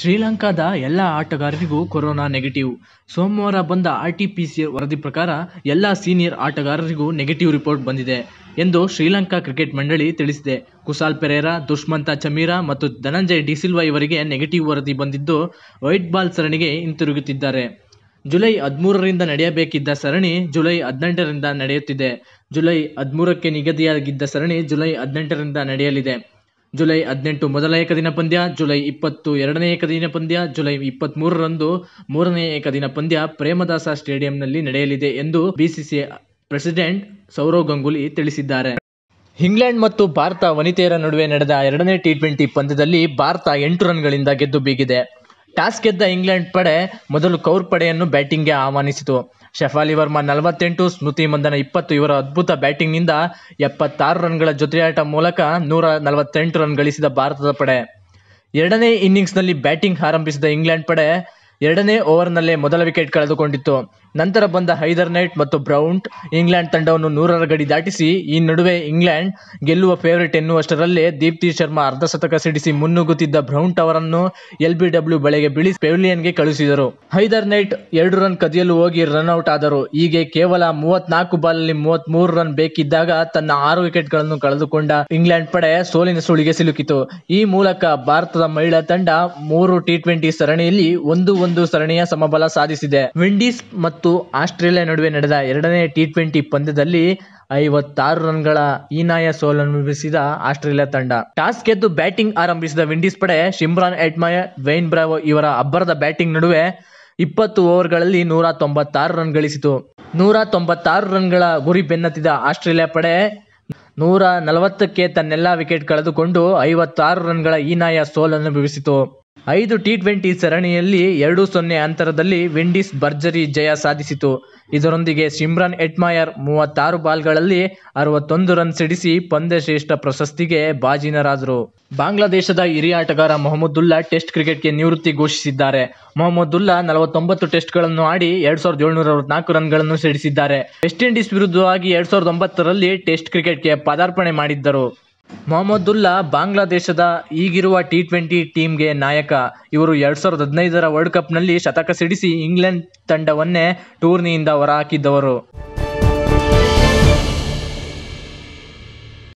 ಶ್ರೀಲಂಕಾದ ಎಲ್ಲ ಆಟಗಾರರಿಗೂ corona negative ಸೋಮವಾರ ಬಂದ ಆರ್ಟಿಪಿಸಿಆರ್ ವರದಿ ಪ್ರಕಾರ ಎಲ್ಲ ಸೀನಿಯರ್ ಆಟಗಾರರಿಗೂ ನೆಗೆಟಿವ್ ರಿಪೋರ್ಟ್ ಬಂದಿದೆ ಎಂದು ಶ್ರೀಲಂಕಾ ಕ್ರಿಕೆಟ್ ಮಂಡಳಿ ತಿಳಿಸಿದೆ ಕುಸಾಲ್ ಪೆರೇರಾ ದುಷ್ಮಂತ ಚಮೀರಾ ಮತ್ತು ಧನಂಜಯ್ ಡಿಸಿಲ್ವಾ ಇವರಿಗೆ ನೆಗೆಟಿವ್ ವರದಿ ಬಂದಿದ್ದು ವೈಟ್ ಬಾಲ್ ಸರಣಿಗೆ ಹಿಂತಿರುಗುತ್ತಿದ್ದಾರೆ ಜುಲೈ ಹದಿಮೂರರಿಂದ ನಡೆಯಬೇಕಿದ್ದ ಸರಣಿ ಜುಲೈ ಹದಿನೆಂಟರಿಂದ ನಡೆಯುತ್ತಿದೆ ಜುಲೈ ಹದಿಮೂರಕ್ಕೆ ನಿಗದಿಯಾಗಿದ್ದ ಸರಣಿ ಜುಲೈ ಹದಿನೆಂಟರಿಂದ ನಡೆಯಲಿದೆ ಜುಲೈ ಹದಿನೆಂಟು ಮೊದಲ ಏಕದಿನ ಪಂದ್ಯ ಜುಲೈ ಇಪ್ಪತ್ತು ಎರಡನೇ ಏಕದಿನ ಪಂದ್ಯ ಜುಲೈ ಮೂರರಂದು ಮೂರನೇ ಏಕದಿನ ಪಂದ್ಯ ಪ್ರೇಮದಾಸ ಸ್ಟೇಡಿಯಂನಲ್ಲಿ ನಡೆಯಲಿದೆ ಎಂದು ಬಿಸಿಸಿ ಪ್ರೆಸಿಡೆಂಟ್ ಸೌರವ್ ಗಂಗೂಲಿ ತಿಳಿಸಿದ್ದಾರೆ ಇಂಗ್ಲೆಂಡ್ ಮತ್ತು ಭಾರತ ವನಿತೆಯರ ನಡುವೆ ನಡೆದ ಎರಡನೇ ಟಿ ಟ್ವೆಂಟಿ ಪಂದ್ಯದಲ್ಲಿ ಭಾರತ ಎಂಟು ರನ್ಗಳಿಂದ ಗೆದ್ದು ಬೀಗಿದೆ ಟಾಸ್ ಗೆದ್ದ ಇಂಗ್ಲೆಂಡ್ ಪಡೆ ಮೊದಲು ಕೌರ್ ಪಡೆಯನ್ನು ಬ್ಯಾಟಿಂಗ್ಗೆ ಆಹ್ವಾನಿಸಿತು ಶಫಾಲಿ ವರ್ಮಾ ನಲವತ್ತೆಂಟು ಸ್ಮೃತಿ ಮಂದನ ಇಪ್ಪತ್ತು ಇವರ ಅದ್ಭುತ ಬ್ಯಾಟಿಂಗ್ನಿಂದ ಎಪ್ಪತ್ತಾರು ರನ್ಗಳ ಜೊತೆಯಾಟ ಮೂಲಕ ನೂರ ನಲವತ್ತೆಂಟು ರನ್ ಗಳಿಸಿದ ಭಾರತದ ಪಡೆ ಎರಡನೇ ಇನ್ನಿಂಗ್ಸ್ನಲ್ಲಿ ಬ್ಯಾಟಿಂಗ್ ಆರಂಭಿಸಿದ ಇಂಗ್ಲೆಂಡ್ ಪಡೆ ಎರಡನೇ ಓವರ್ನಲ್ಲೇ ಮೊದಲ ವಿಕೆಟ್ ಕಳೆದುಕೊಂಡಿತ್ತು ನಂತರ ಬಂದ ಹೈದರ್ ನೈಟ್ ಮತ್ತು ಬ್ರೌಂಟ್ ಇಂಗ್ಲೆಂಡ್ ತಂಡವನ್ನು ನೂರರ ಗಡಿ ದಾಟಿಸಿ ಈ ನಡುವೆ ಇಂಗ್ಲೆಂಡ್ ಗೆಲ್ಲುವ ಫೇವರೇಟ್ ಎನ್ನುವಷ್ಟರಲ್ಲೇ ದೀಪ್ತಿ ಶರ್ಮಾ ಅರ್ಧ ಶತಕ ಸಿಡಿಸಿ ಮುನ್ನುಗ್ಗುತ್ತಿದ್ದ ಬ್ರೌಂಟ್ ಅವರನ್ನು ಎಲ್ಬಿಡಬ್ಲ್ಯೂ ಬೆಳೆಗೆ ಬಿಳಿ ಪೆವಿಲಿಯನ್ಗೆ ಕಳುಹಿಸಿದರು ಹೈದರ್ ನೈಟ್ ಎರಡು ರನ್ ಕದಿಯಲು ಹೋಗಿ ರನ್ಔಟ್ ಆದರು ಹೀಗೆ ಕೇವಲ ಮೂವತ್ನಾಲ್ಕು ಬಾಲಲ್ಲಿ ಮೂವತ್ತ್ ಮೂರು ರನ್ ಬೇಕಿದ್ದಾಗ ತನ್ನ ಆರು ವಿಕೆಟ್ಗಳನ್ನು ಕಳೆದುಕೊಂಡ ಇಂಗ್ಲೆಂಡ್ ಪಡೆ ಸೋಲಿನ ಸುಳಿಗೆ ಸಿಲುಕಿತು ಈ ಮೂಲಕ ಭಾರತದ ಮಹಿಳಾ ತಂಡ ಮೂರು ಟಿ ಟ್ವೆಂಟಿ ಸರಣಿಯಲ್ಲಿ ಒಂದು ಒಂದು ಸರಣಿಯ ಸಮಬಲ ಸಾಧಿಸಿದೆ ವಿಂಡೀಸ್ ಮತ್ತು ಆಸ್ಟ್ರೇಲಿಯಾ ನಡುವೆ ನಡೆದ ಎರಡನೇ ಟಿ ಟ್ವೆಂಟಿ ಪಂದ್ಯದಲ್ಲಿ ಐವತ್ತಾರು ರನ್ಗಳ ಹೀನಾಯ ಸೋಲನುಭವಿಸಿದ ಆಸ್ಟ್ರೇಲಿಯಾ ತಂಡ ಟಾಸ್ ಗೆದ್ದು ಬ್ಯಾಟಿಂಗ್ ಆರಂಭಿಸಿದ ವಿಂಡೀಸ್ ಪಡೆ ಶಿಮ್ರಾನ್ ಎಡ್ಮಯರ್ ವೇನ್ ಬ್ರಾವೋ ಇವರ ಅಬ್ಬರದ ಬ್ಯಾಟಿಂಗ್ ನಡುವೆ ಇಪ್ಪತ್ತು ಓವರ್ಗಳಲ್ಲಿ ನೂರ ತೊಂಬತ್ತಾರು ರನ್ ಗಳಿಸಿತು ನೂರ ತೊಂಬತ್ತಾರು ಗಳ ಗುರಿ ಬೆನ್ನತ್ತಿದ ಆಸ್ಟ್ರೇಲಿಯಾ ಪಡೆ ನೂರ ನಲವತ್ತಕ್ಕೆ ತನ್ನೆಲ್ಲ ವಿಕೆಟ್ ಕಳೆದುಕೊಂಡು ಐವತ್ತಾರು ರನ್ಗಳ ಸೋಲನ್ನು ಸೋಲನುಭವಿಸಿತು ಐದು ಟಿ-ಟ್ವೆಂಟಿ ಸರಣಿಯಲ್ಲಿ ಎರಡು ಸೊನ್ನೆ ಅಂತರದಲ್ಲಿ ವಿಂಡೀಸ್ ಭರ್ಜರಿ ಜಯ ಸಾಧಿಸಿತು. ಇದರೊಂದಿಗೆ ಸಿಮ್ರಾನ್ ಎಟ್ಮಾಯರ್ ಮೂವತ್ತಾರು ಬಾಲ್ಗಳಲ್ಲಿ ಅರವತ್ತೊಂದು ರನ್ ಸಿಡಿಸಿ ಪಂದ್ಯ ಶ್ರೇಷ್ಠ ಪ್ರಶಸ್ತಿಗೆ ಬಾಜಿನರಾದರು ಬಾಂಗ್ಲಾದೇಶದ ಹಿರಿಯ ಆಟಗಾರ ಮೊಹಮ್ಮದುಲ್ಲಾ ಟೆಸ್ಟ್ ಕ್ರಿಕೆಟ್ಗೆ ನಿವೃತ್ತಿ ಘೋಷಿಸಿದ್ದಾರೆ. ಮೊಹಮ್ಮದುಲ್ಲಾ ನಲವತ್ತೊಂಬತ್ತು ಟೆಸ್ಟ್ಗಳನ್ನು ಆಡಿ ಎರಡು ಸಾವಿರದ ಏಳುನೂರ ಅರವತ್ನಾಲ್ಕು ರನ್ಗಳನ್ನು ಸಿಡಿಸಿದ್ದಾರೆ. ವೆಸ್ಟ್ ಇಂಡೀಸ್ ವಿರುದ್ಧವಾಗಿ ಎರಡು ಸಾವಿರದ ಒಂಬತ್ತರಲ್ಲಿ ಟೆಸ್ಟ್ ಕ್ರಿಕೆಟ್ಗೆ ಪದಾರ್ಪಣೆ ಮಾಡಿದ್ದರು. ಮೊಹಮ್ಮದುಲ್ಲಾ ಬಾಂಗ್ಲಾದೇಶದ ಈಗಿರುವ ಟಿ-ಟ್ವೆಂಟಿ ಟೀಮ್ಗೆ ನಾಯಕ. ಇವರು ಎರಡ್ ಸಾವಿರದ ಹದಿನೈದರ ಕಪ್ನಲ್ಲಿ ಶತಕ ಸಿಡಿಸಿ ಇಂಗ್ಲೆಂಡ್ ತಂಡವನ್ನೇ ಟೂರ್ನಿಯಿಂದ ಹೊರಹಾಕಿದ್ದವರು